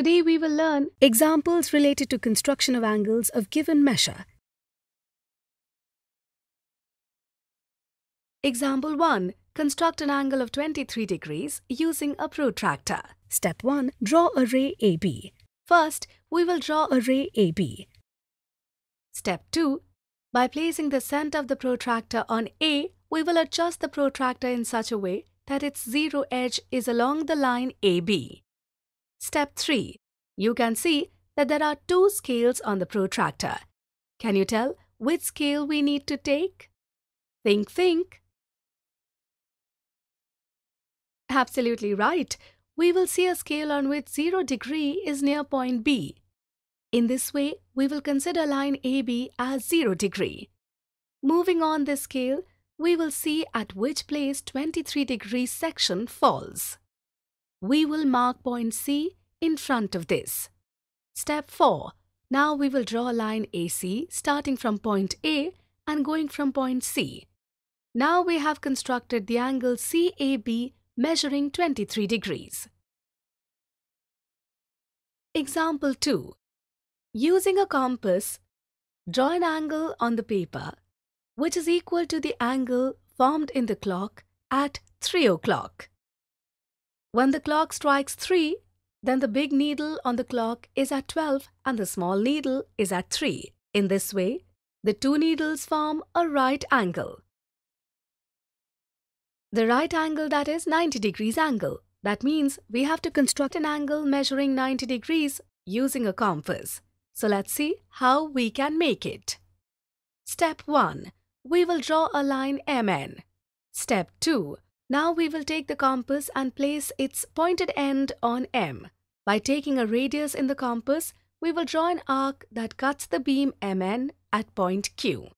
Today we will learn examples related to construction of angles of given measure. Example 1. Construct an angle of 23 degrees using a protractor. Step 1. Draw a ray AB. First, we will draw a ray AB. Step 2. By placing the center of the protractor on A, we will adjust the protractor in such a way that its zero edge is along the line AB. Step 3. You can see that there are two scales on the protractor. Can you tell which scale we need to take? Think, think. Absolutely right. We will see a scale on which 0 degree is near point B. In this way, we will consider line AB as 0 degree. Moving on this scale, we will see at which place 23 degrees section falls. We will mark point C in front of this. Step 4. Now we will draw a line AC starting from point A and going from point C. Now we have constructed the angle CAB measuring 23 degrees. Example 2. Using a compass, draw an angle on the paper which is equal to the angle formed in the clock at 3 o'clock. When the clock strikes 3, then the big needle on the clock is at 12 and the small needle is at 3. In this way, the two needles form a right angle. The right angle that is 90 degrees angle. That means we have to construct an angle measuring 90 degrees using a compass. So let's see how we can make it. Step 1. We will draw a line MN. Step 2 now we will take the compass and place its pointed end on M. By taking a radius in the compass, we will draw an arc that cuts the beam MN at point Q.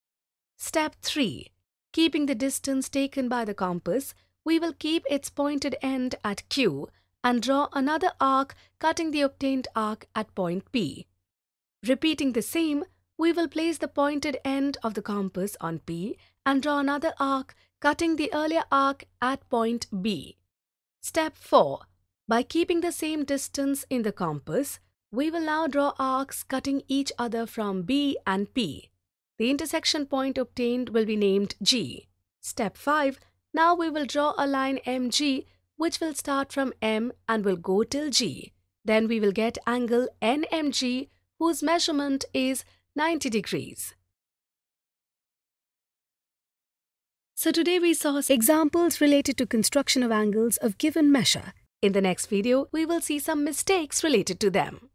Step 3. Keeping the distance taken by the compass, we will keep its pointed end at Q and draw another arc cutting the obtained arc at point P. Repeating the same, we will place the pointed end of the compass on P and draw another arc cutting the earlier arc at point B. Step 4. By keeping the same distance in the compass, we will now draw arcs cutting each other from B and P. The intersection point obtained will be named G. Step 5. Now we will draw a line MG which will start from M and will go till G. Then we will get angle NMG whose measurement is 90 degrees. So today we saw examples related to construction of angles of given measure. In the next video, we will see some mistakes related to them.